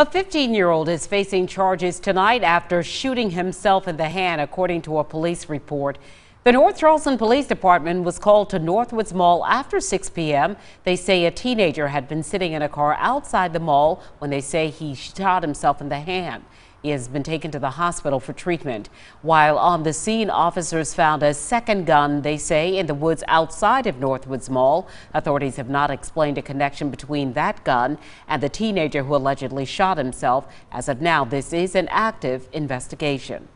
A 15-year-old is facing charges tonight after shooting himself in the hand, according to a police report. The North Charleston Police Department was called to Northwoods Mall after 6 p.m. They say a teenager had been sitting in a car outside the mall when they say he shot himself in the hand. He has been taken to the hospital for treatment. While on the scene, officers found a second gun, they say, in the woods outside of Northwoods Mall. Authorities have not explained a connection between that gun and the teenager who allegedly shot himself. As of now, this is an active investigation.